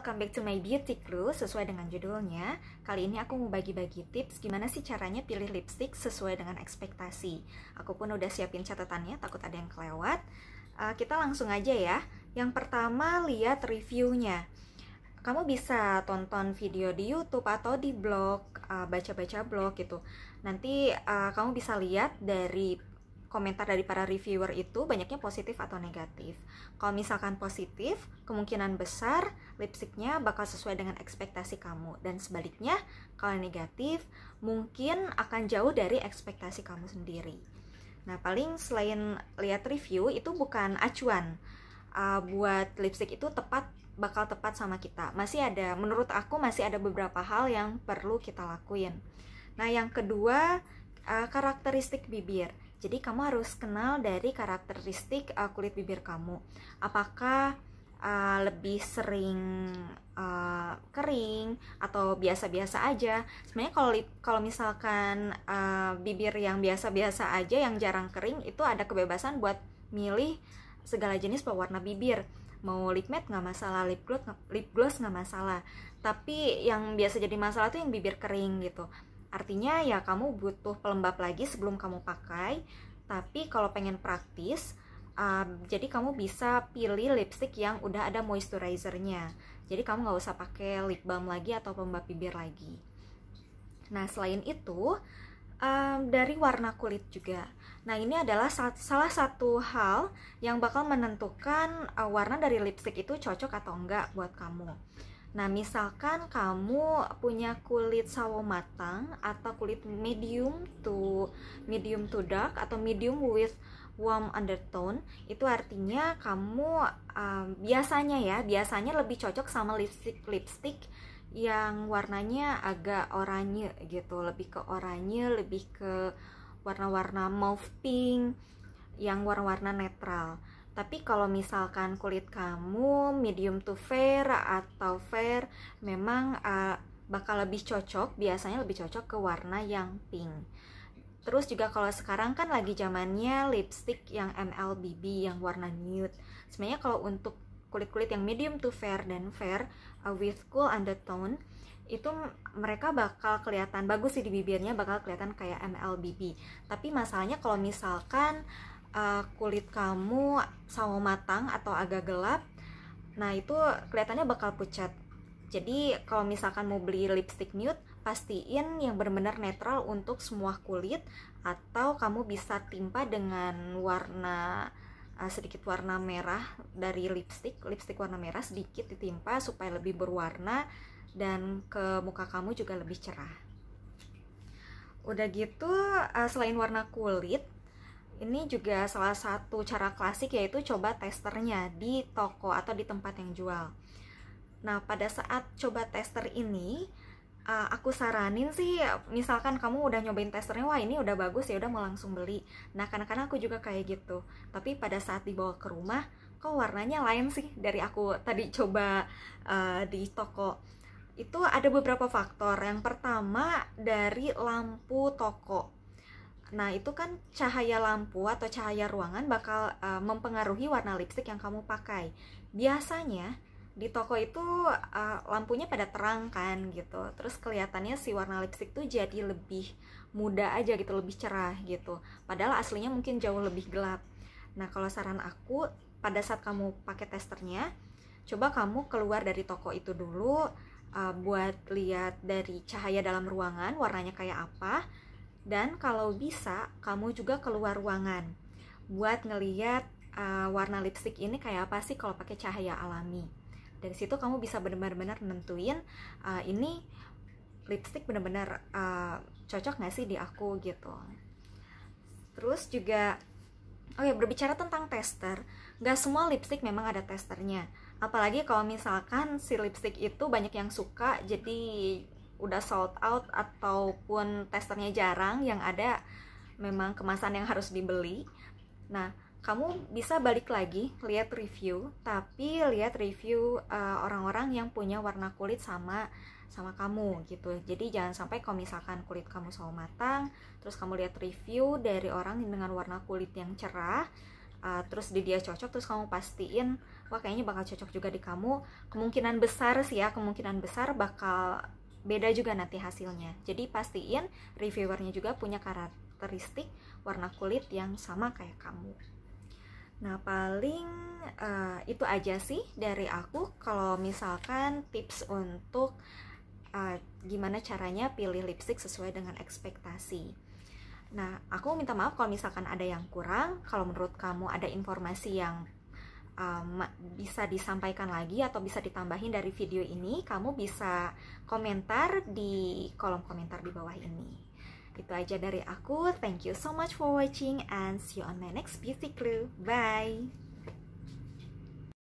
welcome back to my beauty crew Sesuai dengan judulnya, kali ini aku mau bagi-bagi tips gimana sih caranya pilih lipstick sesuai dengan ekspektasi Aku pun udah siapin catatannya, takut ada yang kelewat uh, Kita langsung aja ya Yang pertama, lihat reviewnya Kamu bisa tonton video di Youtube atau di blog, eh, baca-baca uh, blog gitu Nanti uh, kamu bisa lihat dari komentar dari para reviewer itu banyaknya positif atau negatif. Kalau misalkan positif, kemungkinan besar lipsticknya bakal sesuai dengan ekspektasi kamu. Dan sebaliknya, kalau negatif, mungkin akan jauh dari ekspektasi kamu sendiri. Nah, paling selain lihat review, itu bukan acuan. Uh, buat lipstick itu tepat bakal tepat sama kita. Masih ada, menurut aku masih ada beberapa hal yang perlu kita lakuin. Nah, yang kedua, uh, karakteristik bibir. Jadi kamu harus kenal dari karakteristik uh, kulit bibir kamu. Apakah uh, lebih sering uh, kering atau biasa-biasa aja. Sebenarnya kalau kalau misalkan uh, bibir yang biasa-biasa aja yang jarang kering itu ada kebebasan buat milih segala jenis pewarna bibir. Mau lip matte nggak masalah, lip gloss lip gloss nggak masalah. Tapi yang biasa jadi masalah tuh yang bibir kering gitu. Artinya ya kamu butuh pelembab lagi sebelum kamu pakai. Tapi kalau pengen praktis, uh, jadi kamu bisa pilih lipstick yang udah ada moisturizernya. Jadi kamu nggak usah pakai lip balm lagi atau pelembab bibir lagi. Nah selain itu um, dari warna kulit juga. Nah ini adalah salah satu hal yang bakal menentukan uh, warna dari lipstick itu cocok atau enggak buat kamu. Nah, misalkan kamu punya kulit sawo matang atau kulit medium to medium to dark atau medium with warm undertone, itu artinya kamu um, biasanya ya, biasanya lebih cocok sama lipstick lipstick yang warnanya agak oranye gitu, lebih ke oranye, lebih ke warna-warna mauve pink yang warna-warna netral. Tapi kalau misalkan kulit kamu medium to fair atau fair, memang uh, bakal lebih cocok, biasanya lebih cocok ke warna yang pink. Terus juga kalau sekarang kan lagi zamannya lipstick yang MLBB yang warna nude. Sebenarnya kalau untuk kulit-kulit yang medium to fair dan fair uh, with cool undertone itu mereka bakal kelihatan bagus sih di bibirnya bakal kelihatan kayak MLBB. Tapi masalahnya kalau misalkan uh, kulit kamu sawo matang atau agak gelap nah itu kelihatannya bakal pucat jadi kalau misalkan mau beli lipstick nude pastiin yang benar-benar netral untuk semua kulit atau kamu bisa timpa dengan warna eh, sedikit warna merah dari lipstick lipstick warna merah sedikit ditimpa supaya lebih berwarna dan ke muka kamu juga lebih cerah udah gitu eh, selain warna kulit ini juga salah satu cara klasik yaitu coba testernya di toko atau di tempat yang jual. Nah, pada saat coba tester ini, uh, aku saranin sih misalkan kamu udah nyobain testernya wah ini udah bagus ya udah mau langsung beli nah kadang-kadang aku juga kayak gitu tapi pada saat dibawa ke rumah kok warnanya lain sih dari aku tadi coba uh, di toko itu ada beberapa faktor yang pertama dari lampu toko Nah, itu kan cahaya lampu atau cahaya ruangan bakal uh, mempengaruhi warna lipstick yang kamu pakai. Biasanya di toko itu uh, lampunya pada terang kan gitu. Terus kelihatannya si warna lipstick tuh jadi lebih muda aja gitu, lebih cerah gitu. Padahal aslinya mungkin jauh lebih gelap. Nah, kalau saran aku pada saat kamu pakai testernya, coba kamu keluar dari toko itu dulu uh, buat lihat dari cahaya dalam ruangan warnanya kayak apa dan kalau bisa, kamu juga keluar ruangan buat ngeliat uh, warna lipstick ini kayak apa sih kalau pakai cahaya alami. Dari situ kamu bisa benar-benar nentuin uh, ini lipstick benar-benar uh, cocok nggak sih di aku gitu. Terus juga, oke oh okay, ya, berbicara tentang tester, nggak semua lipstick memang ada testernya apalagi kalau misalkan si lipstick itu banyak yang suka jadi udah sold out ataupun testernya jarang yang ada memang kemasan yang harus dibeli nah kamu bisa balik lagi lihat review tapi lihat review eh, orang-orang uh, yang punya warna kulit sama sama kamu gitu jadi jangan sampai kalau misalkan kulit kamu sawo matang terus kamu lihat review dari orang dengan warna kulit yang cerah uh, terus di dia cocok terus kamu pastiin wah kayaknya bakal cocok juga di kamu kemungkinan besar sih ya kemungkinan besar bakal beda juga nanti hasilnya. Jadi pastiin reviewernya juga punya karakteristik warna kulit yang sama kayak kamu. Nah paling uh, itu aja sih dari aku kalau misalkan tips untuk uh, gimana caranya pilih lipstick sesuai dengan ekspektasi. Nah, aku minta maaf kalau misalkan ada yang kurang. Kalau menurut kamu ada informasi yang um, bisa disampaikan lagi atau bisa ditambahin dari video ini, kamu bisa komentar di kolom komentar di bawah ini. Itu aja dari aku. Thank you so much for watching and see you on my next beauty clue. Bye.